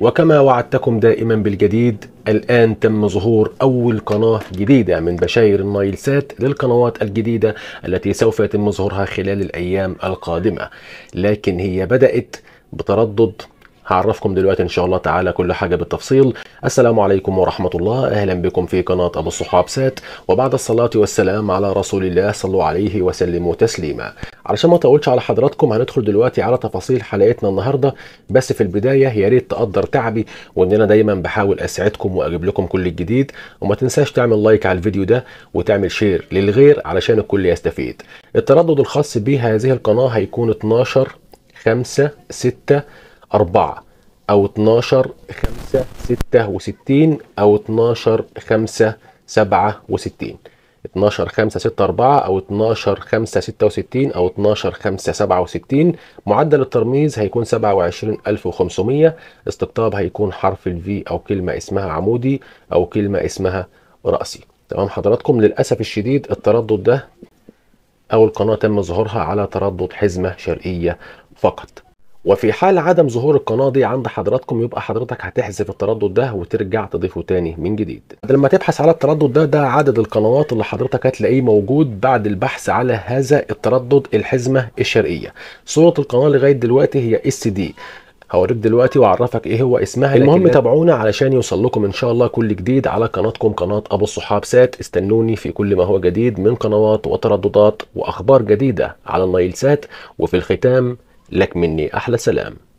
وكما وعدتكم دائما بالجديد الآن تم ظهور أول قناة جديدة من بشاير النايلسات للقنوات الجديدة التي سوف يتم ظهورها خلال الأيام القادمة لكن هي بدأت بتردد هعرفكم دلوقتي ان شاء الله تعالى كل حاجه بالتفصيل السلام عليكم ورحمه الله اهلا بكم في قناه ابو الصحاب سات وبعد الصلاه والسلام على رسول الله صلوا عليه وسلموا تسليما علشان ما اطولش على حضراتكم هندخل دلوقتي على تفاصيل حلقتنا النهارده بس في البدايه يا ريت تقدر تعبي وان انا دايما بحاول اسعدكم واجيب لكم كل الجديد وما تنساش تعمل لايك على الفيديو ده وتعمل شير للغير علشان الكل يستفيد التردد الخاص بهذه القناه هيكون 12 5 6 4 او 12 5 66 او 12 5 67 12 5 6 4 او 12 5 66 او 12 5 67 معدل الترميز هيكون 27500 استقطاب هيكون حرف الفي او كلمه اسمها عمودي او كلمه اسمها راسي تمام حضراتكم للاسف الشديد التردد ده اول قناه تم ظهورها على تردد حزمه شرقيه فقط وفي حال عدم ظهور القناه دي عند حضراتكم يبقى حضرتك هتحذف التردد ده وترجع تضيفه تاني من جديد لما تبحث على التردد ده ده عدد القنوات اللي حضرتك هتلاقيه موجود بعد البحث على هذا التردد الحزمه الشرقيه صوره القناه لغايه دلوقتي هي اس دي هوريك دلوقتي واعرفك ايه هو اسمها المهم تابعونا علشان يوصل لكم ان شاء الله كل جديد على قناتكم قناه ابو الصحاب سات استنوني في كل ما هو جديد من قنوات وترددات واخبار جديده على النايل سات وفي الختام لك مني أحلى سلام